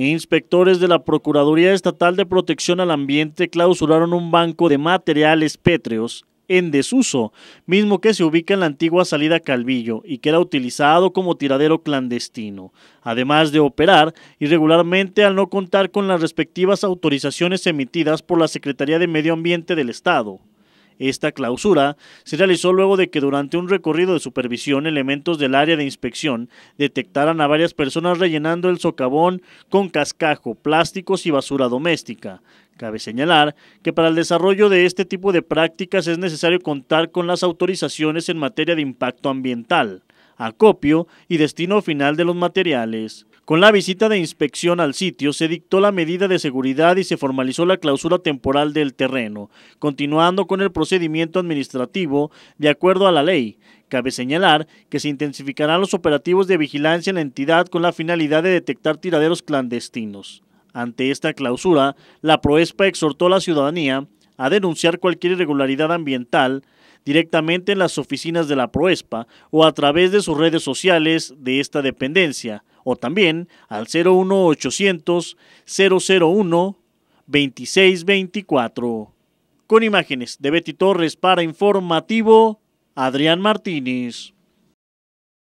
Inspectores de la Procuraduría Estatal de Protección al Ambiente clausuraron un banco de materiales pétreos en desuso, mismo que se ubica en la antigua salida Calvillo y que era utilizado como tiradero clandestino, además de operar irregularmente al no contar con las respectivas autorizaciones emitidas por la Secretaría de Medio Ambiente del Estado. Esta clausura se realizó luego de que durante un recorrido de supervisión elementos del área de inspección detectaran a varias personas rellenando el socavón con cascajo, plásticos y basura doméstica. Cabe señalar que para el desarrollo de este tipo de prácticas es necesario contar con las autorizaciones en materia de impacto ambiental, acopio y destino final de los materiales. Con la visita de inspección al sitio se dictó la medida de seguridad y se formalizó la clausura temporal del terreno, continuando con el procedimiento administrativo de acuerdo a la ley. Cabe señalar que se intensificarán los operativos de vigilancia en la entidad con la finalidad de detectar tiraderos clandestinos. Ante esta clausura, la Proespa exhortó a la ciudadanía a denunciar cualquier irregularidad ambiental directamente en las oficinas de la Proespa o a través de sus redes sociales de esta dependencia o también al 01800 001 2624. Con imágenes de Betty Torres para Informativo, Adrián Martínez.